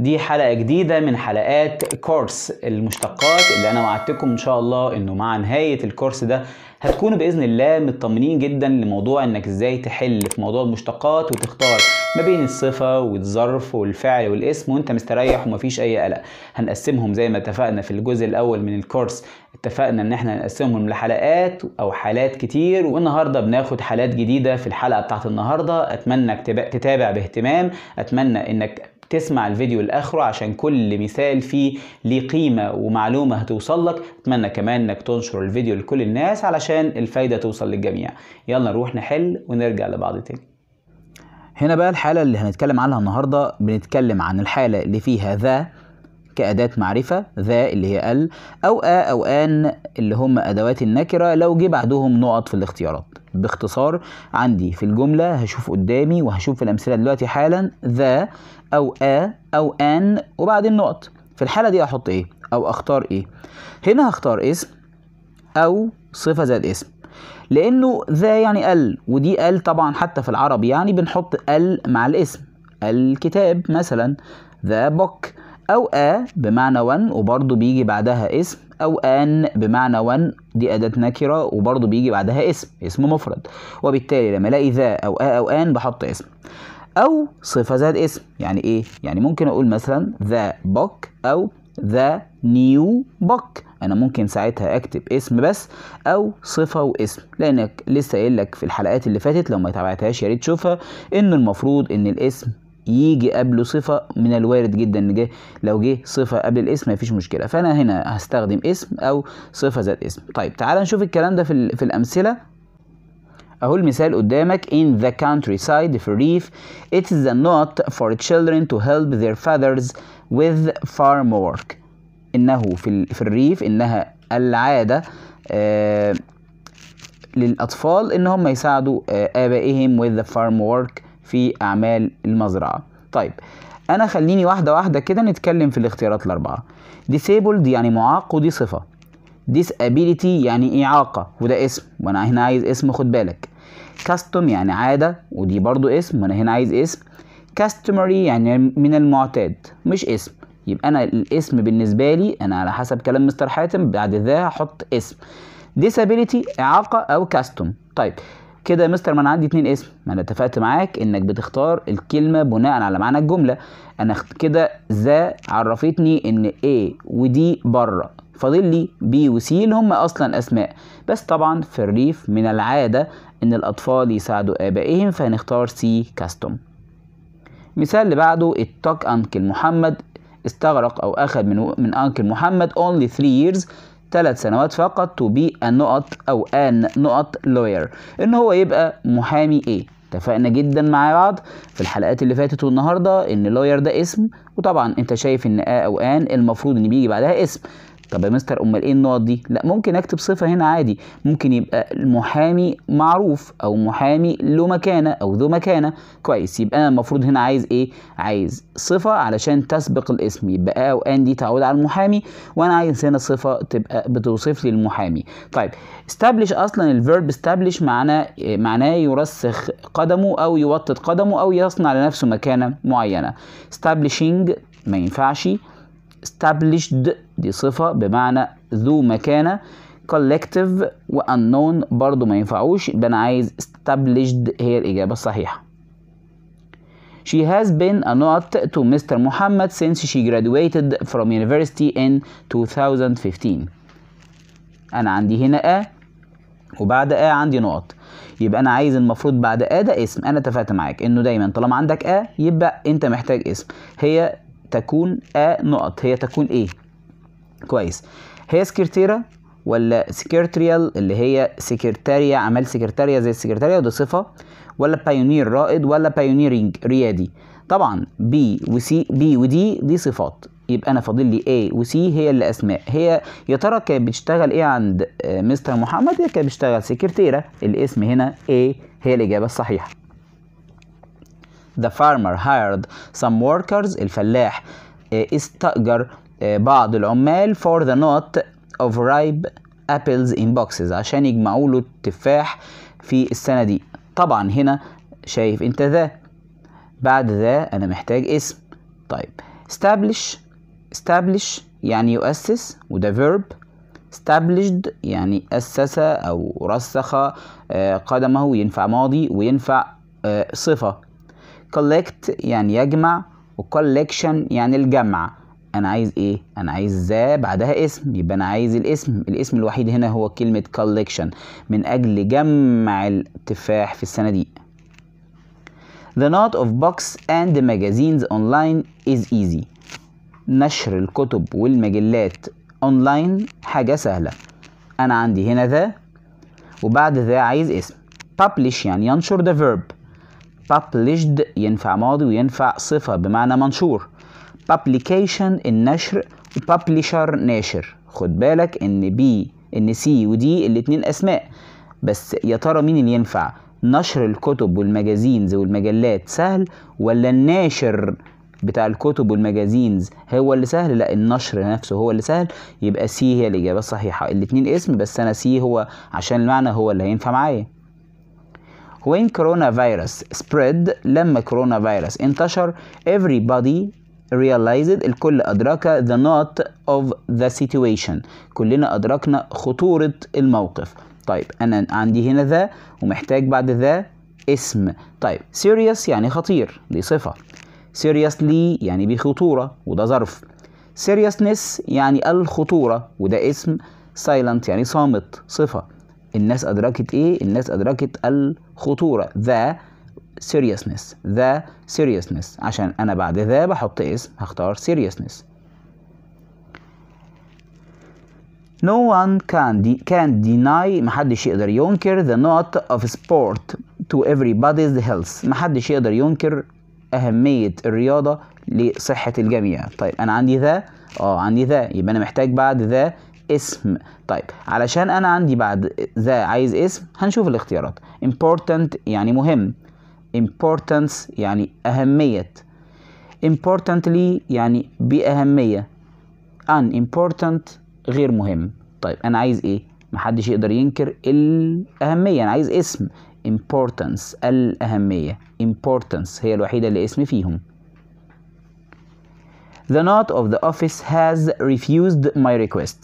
دي حلقة جديدة من حلقات كورس المشتقات اللي أنا وعدتكم إن شاء الله إنه مع نهاية الكورس ده هتكونوا بإذن الله مطمنين جدا لموضوع إنك إزاي تحل في موضوع المشتقات وتختار ما بين الصفة والظرف والفعل والاسم وأنت مستريح ومفيش أي قلق هنقسمهم زي ما اتفقنا في الجزء الأول من الكورس اتفقنا إن إحنا نقسمهم لحلقات أو حالات كتير والنهاردة بناخد حالات جديدة في الحلقة بتاعت النهاردة أتمنى تتابع باهتمام أتمنى إنك تسمع الفيديو لاخره عشان كل مثال فيه ليه قيمه ومعلومه هتوصل لك اتمنى كمان انك تنشر الفيديو لكل الناس علشان الفايده توصل للجميع يلا نروح نحل ونرجع لبعض تاني هنا بقى الحالة اللي هنتكلم عنها النهاردة بنتكلم عن الحالة اللي فيها ذا كأداة معرفة ذا اللي هي ال أو آ أو آن اللي هم أدوات النكرة لو جه بعدهم نقط في الاختيارات باختصار عندي في الجملة هشوف قدامي وهشوف في الأمثلة دلوقتي حالا ذا أو أ أو أن وبعدين نقط في الحالة دي أحط إيه أو أختار إيه هنا هختار اسم أو صفة زائد اسم لأنه ذا يعني ال ودي ال طبعا حتى في العربي يعني بنحط ال مع الاسم الكتاب مثلا ذا بوك أو آ بمعنى ون وبرضه بيجي بعدها اسم أو آن بمعنى ون دي أداة نكرة وبرضه بيجي بعدها اسم اسم مفرد وبالتالي لما ألاقي ذا أو آ أو آن بحط اسم أو صفة ذات اسم يعني إيه؟ يعني ممكن أقول مثلا ذا بوك أو ذا نيو بوك انا ممكن ساعتها اكتب اسم بس او صفه واسم لانك لسه قايل لك في الحلقات اللي فاتت لو ما تابعتهاش يا ريت تشوفها ان المفروض ان الاسم يجي قبله صفة من الوارد جدا ان جه لو جه صفة قبل الاسم مفيش مشكلة فأنا هنا هستخدم اسم أو صفة ذات اسم طيب تعال نشوف الكلام ده في, في الأمثلة أهو المثال قدامك in the countryside في الريف it is a not for children to help their fathers with farm work إنه في, في الريف إنها العادة آه للأطفال إن هم يساعدوا آه، آبائهم with the farm work في أعمال المزرعة طيب أنا خليني واحدة واحدة كده نتكلم في الاختيارات الأربعة disabled يعني معاق ودي صفة disability يعني إعاقة وده اسم وأنا هنا عايز اسم خد بالك custom يعني عادة ودي برضو اسم وأنا هنا عايز اسم customary يعني من المعتاد مش اسم يبقى أنا الاسم بالنسبة لي أنا على حسب كلام مستر حاتم بعد ذا هحط اسم disability إعاقة أو custom طيب كده يا مستر ما انا عندي اتنين اسم ما انا اتفقت معاك انك بتختار الكلمه بناء على معنى الجمله انا كده ذا عرفتني ان A ودي بره فاضل لي بي وسي اللي هم اصلا اسماء بس طبعا في الريف من العاده ان الاطفال يساعدوا ابائهم فهنختار سي كاستوم مثال اللي بعده اتاك انكل محمد استغرق او اخذ من من انكل محمد only 3 years ثلاث سنوات فقط to be a not أو an not lawyer إن هو يبقى محامي إيه اتفقنا جدا مع بعض في الحلقات اللي فاتت والنهارده ان lawyer ده اسم وطبعا انت شايف ان آ او ان المفروض ان بيجي بعدها اسم طب يا مستر امال ايه النقط دي لا ممكن اكتب صفه هنا عادي ممكن يبقى المحامي معروف او محامي له مكانه او ذو مكانه كويس يبقى انا المفروض هنا عايز ايه عايز صفه علشان تسبق الاسم يبقى او ان دي تعود على المحامي وانا عايز هنا صفه تبقى بتوصف لي المحامي طيب استابليش اصلا الفيرب استابليش معناه معناه يرسخ قدمه او يوطد قدمه او يصنع لنفسه مكانه معينه استبلشنج ما ينفعش established دي صفة بمعنى ذو مكانة collective و unknown برضو ما ينفعوش يبقى أنا عايز established هي الإجابة الصحيحة She has been a not to Mr. Muhammad since she graduated from university in 2015 أنا عندي هنا A وبعد A عندي نقط يبقى انا عايز المفروض بعد ا ده اسم انا اتفقت معاك انه دايما طالما عندك ا يبقى انت محتاج اسم هي تكون أ نقط هي تكون إيه كويس هي سكرتيرة ولا سكرتريال اللي هي سكرتارية عمل سكرتارية زي السكرتارية ودي صفة ولا بايونير رائد ولا بايونيرنج ريادي طبعا بي وسي بي ودي دي صفات يبقى انا فاضل لي اي وسي هي اللي اسماء هي يا ترى كانت بتشتغل ايه عند مستر محمد هي كانت بتشتغل سكرتيره الاسم هنا اي هي الاجابه الصحيحه The farmer hired some workers الفلاح استأجر بعض العمال for the knot of ripe apples in boxes عشان يجمعوا له التفاح في السنة دي طبعا هنا شايف انت ذا بعد ذا انا محتاج اسم طيب establish establish يعني يؤسس وده verb established يعني أسس أو رسخ آه، قدمه ينفع ماضي وينفع آه، صفة collect يعني يجمع و collection يعني الجمع انا عايز ايه انا عايز ذا بعدها اسم يبقى انا عايز الاسم الاسم الوحيد هنا هو كلمة collection من اجل جمع التفاح في الصناديق The not of books and magazines online is easy نشر الكتب والمجلات اونلاين حاجة سهلة انا عندي هنا ذا وبعد ذا عايز اسم publish يعني ينشر the verb published ينفع ماضي وينفع صفة بمعنى منشور publication النشر وpublisher ناشر خد بالك ان بي ان سي ودي الاتنين اسماء بس يا ترى مين اللي ينفع نشر الكتب والمجازينز والمجلات سهل ولا الناشر بتاع الكتب والمجازينز هو اللي سهل لا النشر نفسه هو اللي سهل يبقى سي هي الإجابة الصحيحة الاتنين اسم بس أنا سي هو عشان المعنى هو اللي هينفع معايا when coronavirus spread لما كورونا فيروس انتشر everybody realized الكل أدرك the not of the situation كلنا أدركنا خطورة الموقف طيب أنا عندي هنا ذا ومحتاج بعد ذا اسم طيب serious يعني خطير دي صفة seriously يعني بخطورة وده ظرف seriousness يعني الخطورة وده اسم silent يعني صامت صفة الناس أدركت إيه؟ الناس أدركت الخطورة ذا seriousness ذا seriousness عشان أنا بعد ذا بحط إس هختار seriousness No one can, de can deny محدش يقدر ينكر the not of sport to everybody's health محدش يقدر ينكر أهمية الرياضة لصحة الجميع طيب أنا عندي ذا اه عندي ذا يبقى أنا محتاج بعد ذا اسم طيب علشان انا عندي بعد ذا عايز اسم هنشوف الاختيارات important يعني مهم importance يعني اهميه importantly يعني باهميه unimportant غير مهم طيب انا عايز ايه محدش يقدر ينكر الاهميه انا عايز اسم importance الاهميه importance هي الوحيده اللي اسم فيهم The note of the office has refused my request.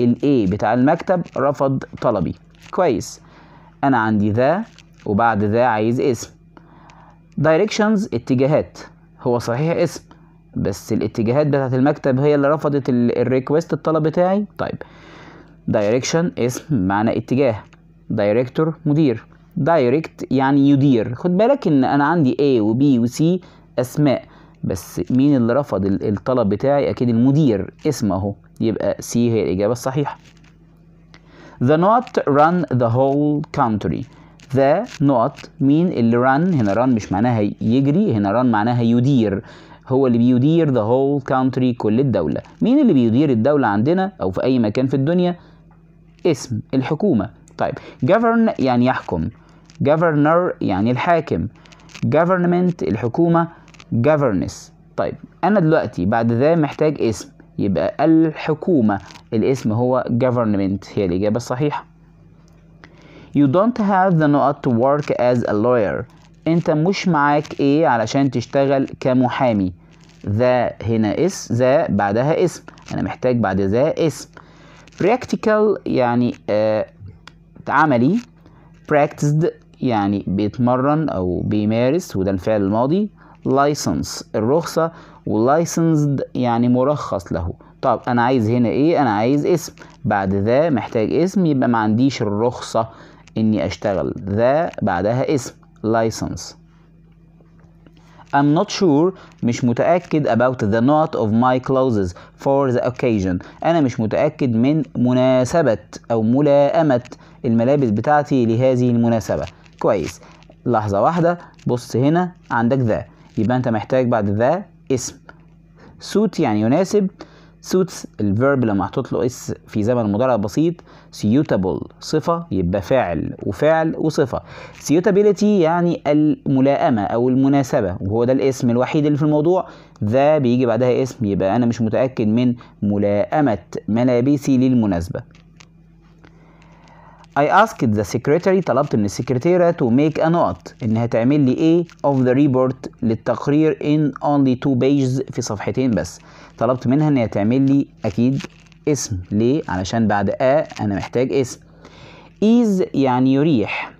الاي بتاع المكتب رفض طلبي كويس انا عندي ذا وبعد ذا عايز اسم دايركشنز اتجاهات هو صحيح اسم بس الاتجاهات بتاعت المكتب هي اللي رفضت الريكوست الطلب بتاعي طيب دايركشن اسم معنى اتجاه دايركتور مدير دايركت يعني يدير خد بالك ان انا عندي A و B و C اسماء بس مين اللي رفض الطلب بتاعي اكيد المدير اسمه اهو يبقى سي هي الاجابه الصحيحه the not run the whole country the not مين اللي run هنا run مش معناها يجري هنا run معناها يدير هو اللي بيدير the whole country كل الدولة مين اللي بيدير الدولة عندنا أو في أي مكان في الدنيا اسم الحكومة طيب govern يعني يحكم governor يعني الحاكم government الحكومة governess طيب انا دلوقتي بعد ذا محتاج اسم يبقى الحكومة الاسم هو government هي الإجابة الصحيحة You don't have the not to work as a lawyer انت مش معاك ايه علشان تشتغل كمحامي ذا هنا اس ذا بعدها اسم انا محتاج بعد ذا اسم practical يعني آه عملي practiced يعني بيتمرن او بيمارس وده الفعل الماضي لايسنس الرخصة ولايسنسد يعني مرخص له طب انا عايز هنا ايه انا عايز اسم بعد ذا محتاج اسم يبقى ما عنديش الرخصة اني اشتغل ذا بعدها اسم لايسنس I'm not sure مش متأكد about the knot of my clothes for the occasion أنا مش متأكد من مناسبة أو ملائمة الملابس بتاعتي لهذه المناسبة كويس لحظة واحدة بص هنا عندك ذا يبقى انت محتاج بعد ذا اسم سوت يعني يناسب سوتس الفيرب لما محطوط له اس في زمن مضارع بسيط سيوتابل صفه يبقى فاعل وفعل وصفه سيوتابيليتي يعني الملائمه او المناسبه وهو ده الاسم الوحيد اللي في الموضوع ذا بيجي بعدها اسم يبقى انا مش متاكد من ملائمه ملابسي للمناسبه I asked the secretary طلبت من السكرتيرة to make a note إنها تعمل لي إيه of the report للتقرير in only two pages في صفحتين بس طلبت منها إنها تعمل لي أكيد اسم ليه علشان بعد a أنا محتاج اسم is يعني يريح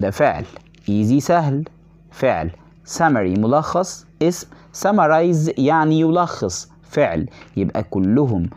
ده فعل easy سهل فعل summary ملخص اسم summarize يعني يلخص فعل يبقى كلهم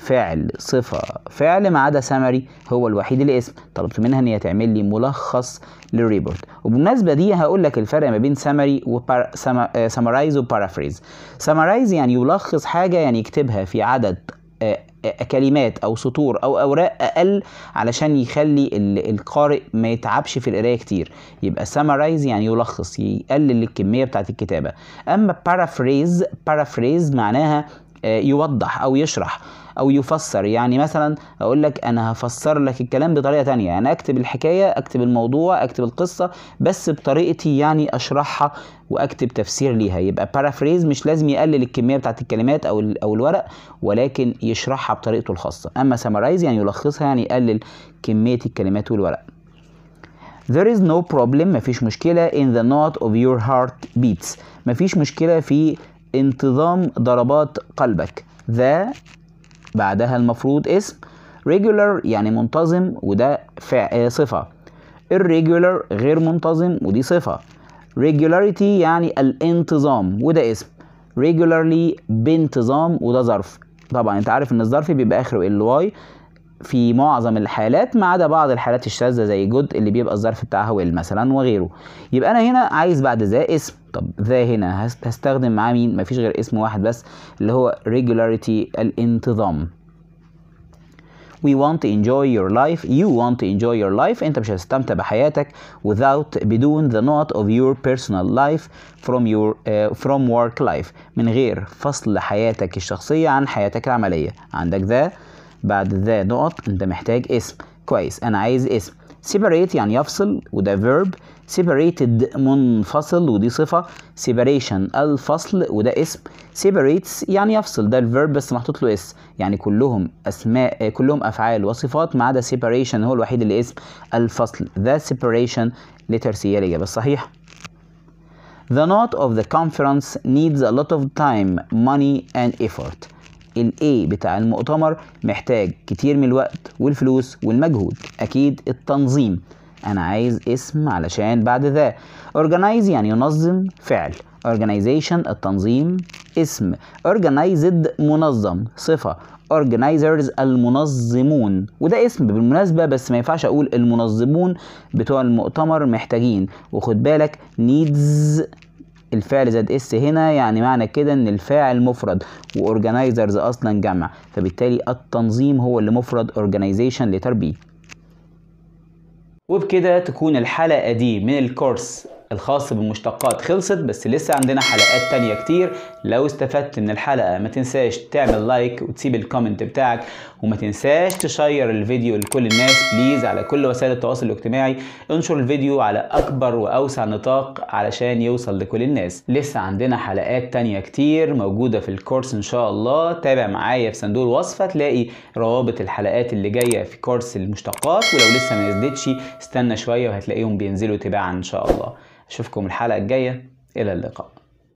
فعل صفة فعل ما عدا سمري هو الوحيد الاسم طلبت منها ان هي تعمل لي ملخص للريبورت وبالمناسبة دي هقول لك الفرق ما بين سمري وسمرايز وبارافريز سمرايز يعني يلخص حاجة يعني يكتبها في عدد آه، آه، كلمات او سطور او اوراق اقل علشان يخلي القارئ ما يتعبش في القرايه كتير يبقى سمرايز يعني يلخص يقلل الكميه بتاعه الكتابه اما بارافريز بارافريز معناها آه، يوضح او يشرح او يفسر يعني مثلا اقول لك انا هفسر لك الكلام بطريقه تانية انا يعني اكتب الحكايه اكتب الموضوع اكتب القصه بس بطريقتي يعني اشرحها واكتب تفسير ليها يبقى بارافريز مش لازم يقلل الكميه بتاعت الكلمات او او الورق ولكن يشرحها بطريقته الخاصه اما سامرايز يعني يلخصها يعني يقلل كميه الكلمات والورق There is no problem مفيش مشكلة in the knot of your heart beats مفيش مشكلة في انتظام ضربات قلبك The بعدها المفروض اسم regular يعني منتظم وده فع... آه، صفة irregular غير منتظم ودي صفة regularity يعني الانتظام وده اسم regularly بانتظام وده ظرف طبعا انت عارف ان الظرف بيبقى اخره ال واي في معظم الحالات ما عدا بعض الحالات الشاذة زي جود اللي بيبقى الظرف بتاعها ويل مثلا وغيره يبقى انا هنا عايز بعد ذا اسم طب ذا هنا هستخدم معاه مين مفيش غير اسم واحد بس اللي هو regularity الانتظام we want to enjoy your life you want to enjoy your life انت مش هتستمتع بحياتك without بدون the not of your personal life from your uh, from work life من غير فصل حياتك الشخصية عن حياتك العملية عندك ذا بعد ذا نقط انت محتاج اسم كويس انا عايز اسم separate يعني يفصل وده verb separated منفصل ودي صفة separation الفصل وده اسم separates يعني يفصل ده الفيرب بس محطوط له اس يعني كلهم اسماء كلهم افعال وصفات ما عدا separation هو الوحيد اللي اسم الفصل the separation letters هي الاجابة الصحيحة The note of the conference needs a lot of time, money and effort. A بتاع المؤتمر محتاج كتير من الوقت والفلوس والمجهود اكيد التنظيم انا عايز اسم علشان بعد ذا organize يعني ينظم فعل organization التنظيم اسم organized منظم صفة organizers المنظمون وده اسم بالمناسبة بس ما ينفعش اقول المنظمون بتوع المؤتمر محتاجين وخد بالك needs الفعل زاد اس هنا يعني معنى كده ان الفاعل مفرد وorganizers اصلا جمع فبالتالي التنظيم هو اللي مفرد organization لتربيه وبكده تكون الحلقة دي من الكورس الخاص بالمشتقات خلصت بس لسه عندنا حلقات تانية كتير لو استفدت من الحلقة ما تنساش تعمل لايك وتسيب الكومنت بتاعك وما تنساش تشير الفيديو لكل الناس بليز على كل وسائل التواصل الاجتماعي انشر الفيديو على أكبر وأوسع نطاق علشان يوصل لكل الناس لسه عندنا حلقات تانية كتير موجودة في الكورس إن شاء الله تابع معايا في صندوق الوصف هتلاقي روابط الحلقات اللي جاية في كورس المشتقات ولو لسه ما نزلتش استنى شوية وهتلاقيهم بينزلوا تباعا إن شاء الله أشوفكم الحلقة الجاية إلى اللقاء